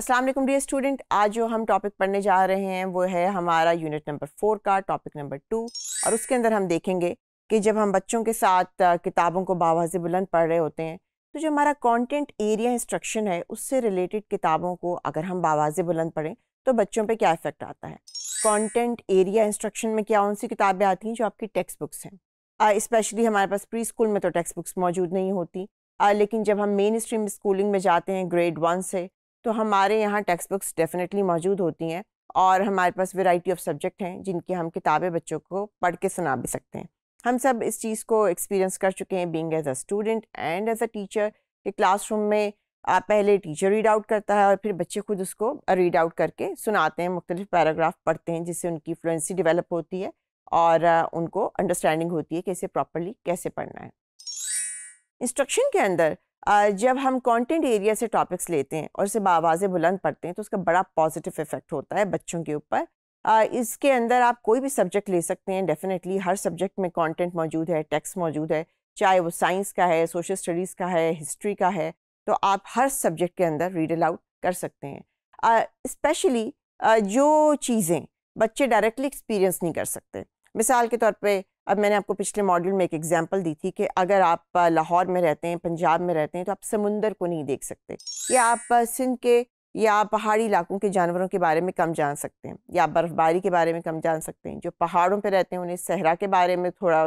अस्सलाम वालेकुम dear student आज जो हम टॉपिक पढ़ने जा रहे हैं वो है हमारा यूनिट नंबर फोर का टॉपिक नंबर टू और उसके अंदर हम देखेंगे कि जब हम बच्चों के साथ किताबों को बावाज बुलंद पढ़ रहे होते हैं तो जो हमारा कंटेंट एरिया इंस्ट्रक्शन है उससे रिलेटेड किताबों को अगर हम बावाज बुलंद पढ़ें तो बच्चों पर क्या इफ़ेक्ट आता है कॉन्टेंट एरिया इंस्ट्रक्शन में क्या कौन सी किताबें आती हैं जो आपकी टेक्स्ट बुक्स हैं इस्पेशली हमारे पास प्री स्कूल में तो टेक्स्ट बुक्स मौजूद नहीं होती लेकिन जब हम मेन स्ट्रीम स्कूलिंग में जाते हैं ग्रेड वन से तो हमारे यहाँ टेक्स्ट बुक्स डेफिनेटली मौजूद होती हैं और हमारे पास वेराइटी ऑफ सब्जेक्ट हैं जिनकी हम किताबें बच्चों को पढ़ के सुना भी सकते हैं हम सब इस चीज़ को एक्सपीरियंस कर चुके हैं being as a student and as a teacher कि क्लासरूम में आप पहले टीचर रीड आउट करता है और फिर बच्चे खुद उसको रीड आउट करके सुनाते हैं मुख्तलिफ पैराग्राफ पढ़ते हैं जिससे उनकी फ्लुएंसी डेवलप होती है और उनको अंडरस्टैंडिंग होती है कि इसे प्रॉपरली कैसे पढ़ना है इंस्ट्रक्शन के अंदर जब हम कंटेंट एरिया से टॉपिक्स लेते हैं और इसे बावाज़ बुलंद पढ़ते हैं तो उसका बड़ा पॉजिटिव इफेक्ट होता है बच्चों के ऊपर इसके अंदर आप कोई भी सब्जेक्ट ले सकते हैं डेफिनेटली हर सब्जेक्ट में कंटेंट मौजूद है टेक्स्ट मौजूद है चाहे वो साइंस का है सोशल स्टडीज़ का है हिस्ट्री का है तो आप हर सब्जेक्ट के अंदर रीड अलाउड कर सकते हैं स्पेशली जो चीज़ें बच्चे डायरेक्टली एक्सपीरियंस नहीं कर सकते मिसाल के तौर पर अब मैंने आपको पिछले मॉड्यूल में एक एग्जांपल दी थी कि अगर आप लाहौर में रहते हैं पंजाब में रहते हैं तो आप समुंदर को नहीं देख सकते या आप सिंध के या पहाड़ी इलाकों के जानवरों के बारे में कम जान सकते हैं या बर्फ़बारी के बारे में कम जान सकते हैं जो पहाड़ों पर रहते हैं उन्हें सहरा के बारे में थोड़ा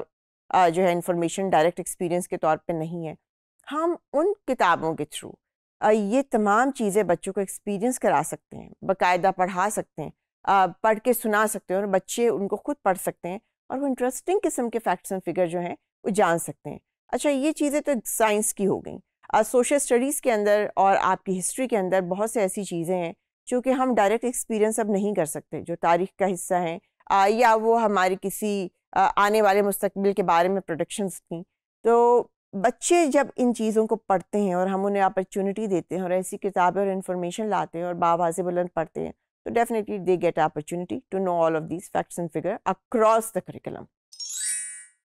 जो है इंफॉर्मेशन डायरेक्ट एक्सपीरियंस के तौर पर नहीं है हम उन किताबों के थ्रू ये तमाम चीज़ें बच्चों को एक्सपीरियंस करा सकते हैं बाकायदा पढ़ा सकते हैं पढ़ के सुना सकते हैं और बच्चे उनको खुद पढ़ सकते हैं और वो इंटरेस्टिंग किस्म के फैक्ट्स एंड फिगर जो हैं वो जान सकते हैं अच्छा ये चीज़ें तो साइंस की हो गई सोशल स्टडीज़ के अंदर और आपकी हिस्ट्री के अंदर बहुत से ऐसी चीज़ें हैं जो कि हम डायरेक्ट एक्सपीरियंस अब नहीं कर सकते जो तारीख का हिस्सा हैं या वो हमारे किसी आ, आने वाले मुस्तबिल के बारे में प्रोडक्शंस थी तो बच्चे जब इन चीज़ों को पढ़ते हैं और हम उन्हें अपॉर्चुनिटी देते हैं और ऐसी किताबें और इन्फॉर्मेशन लाते हैं और बाबाजी बुलंद पढ़ते हैं So definitely they get opportunity to know all of these facts and figure across the curriculum.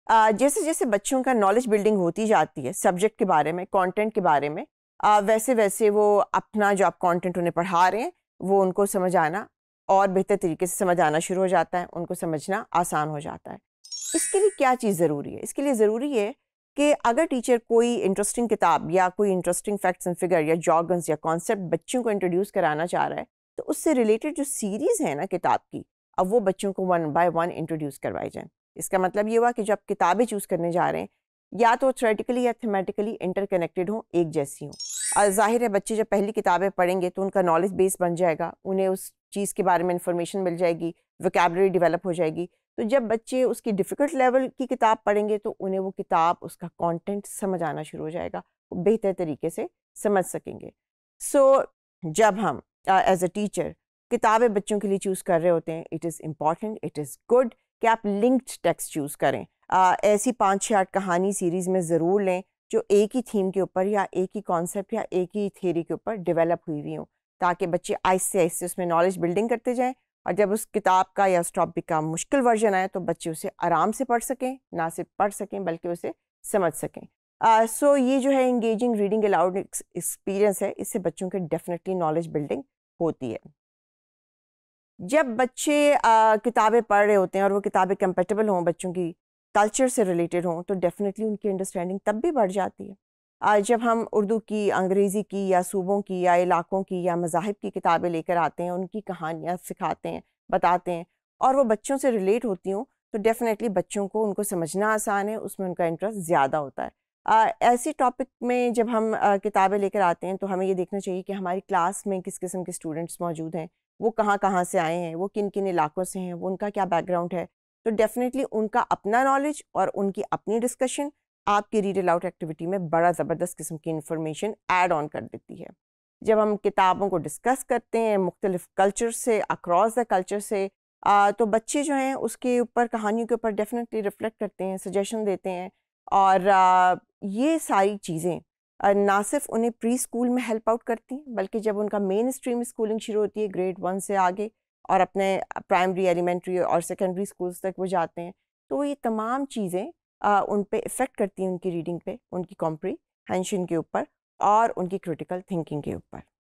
Uh, जैसे जैसे बच्चों का नॉलेज बिल्डिंग होती जाती है सब्जेक्ट के बारे में कंटेंट के बारे में वैसे वैसे वो अपना जो आप कंटेंट उन्हें पढ़ा रहे हैं वो उनको समझ आना और बेहतर तरीके से समझ आना शुरू हो जाता है उनको समझना आसान हो जाता है इसके लिए क्या चीज़ ज़रूरी है इसके लिए ज़रूरी है कि अगर टीचर कोई इंटरेस्टिंग किताब या कोई इंटरेस्टिंग फैक्ट्स एंड फिगर या जॉगन्स या कॉन्सेप्ट बच्चों को इंट्रोड्यूस कराना चाह रहा है तो उससे रिलेटेड जो सीरीज़ है ना किताब की अब वो बच्चों को वन बाय वन इंट्रोड्यूस करवाई जाए इसका मतलब ये हुआ कि जब किताबें चूज़ करने जा रहे हैं या तो थ्रेटिकली या थेमेटिकली इंटरकनेक्टेड हों एक जैसी हों और जाहिर है बच्चे जब पहली किताबें पढ़ेंगे तो उनका नॉलेज बेस बन जाएगा उन्हें उस चीज़ के बारे में इंफॉर्मेशन मिल जाएगी वोकेबलरी डेवलप हो जाएगी तो जब बच्चे उसकी डिफ़िकल्ट लेवल की किताब पढ़ेंगे तो उन्हें वो किताब उसका कॉन्टेंट समझ आना शुरू हो जाएगा वो बेहतर तरीके से समझ सकेंगे सो so, जब हम एज अ टीचर किताबें बच्चों के लिए चूज़ कर रहे होते हैं it is important it is good कि आप लिंक्ड टेक्स्ट चूज़ करें आ, ऐसी पाँच छः आठ कहानी सीरीज़ में ज़रूर लें जो एक ही थीम के ऊपर या एक ही कॉन्सेप्ट या एक ही थेरी के ऊपर डेवलप हुई हुई हों ताकि बच्चे आहिस्ते आहिस्ते उसमें नॉलेज बिल्डिंग करते जाएँ और जब उस किताब का या उस टॉपिक का मुश्किल वर्जन आए तो बच्चे उसे आराम से पढ़ सकें ना सिर्फ पढ़ सकें बल्कि उसे समझ सकें सो uh, so ये जो है इंगेजिंग रीडिंग अलाउड एक्सपीरियंस है इससे बच्चों के डेफिनेटली नॉलेज बिल्डिंग होती है जब बच्चे uh, किताबें पढ़ रहे होते हैं और वो किताबें कंपेटेबल हों बच्चों की कल्चर से रिलेटेड हों तो डेफिनेटली उनकी अंडरस्टैंडिंग तब भी बढ़ जाती है जब हम उर्दू की अंग्रेज़ी की या सूबों की या इलाकों की या मजाहब की किताबें लेकर आते हैं उनकी कहानियाँ सिखाते हैं बताते हैं और वो बच्चों से रिलेट होती हूँ तो डेफ़िनेटली बच्चों को उनको समझना आसान है उसमें उनका इंटरेस्ट ज़्यादा होता है ऐसी टॉपिक में जब हम किताबें लेकर आते हैं तो हमें ये देखना चाहिए कि हमारी क्लास में किस किस्म के स्टूडेंट्स मौजूद हैं वो कहाँ कहाँ से आए हैं वो किन किन इलाकों से हैं वो उनका क्या बैकग्राउंड है तो डेफिनेटली उनका अपना नॉलेज और उनकी अपनी डिस्कशन आपकी रीड अलाउट एक्टिविटी में बड़ा ज़बरदस्त किस्म की इन्फॉर्मेशन ऐड ऑन कर देती है जब हम किताबों को डिस्कस करते हैं मुख्तलिफ कल्चर से अक्रॉस द कल्चर से आ, तो बच्चे जो हैं उसके ऊपर कहानियों के ऊपर डेफिनेटली रिफ्लेक्ट करते हैं सजेशन देते हैं और ये सारी चीज़ें ना सिर्फ उन्हें प्री स्कूल में हेल्प आउट करती हैं बल्कि जब उनका मेन स्ट्रीम स्कूलिंग शुरू होती है ग्रेड वन से आगे और अपने प्राइमरी एलिमेंट्री और सेकेंडरी स्कूल्स तक वो जाते हैं तो ये तमाम चीज़ें उन पर इफ़ेक्ट करती हैं उनकी रीडिंग पे उनकी कॉम्प्रीहेंशन के ऊपर और उनकी क्रिटिकल थिंकिंग के ऊपर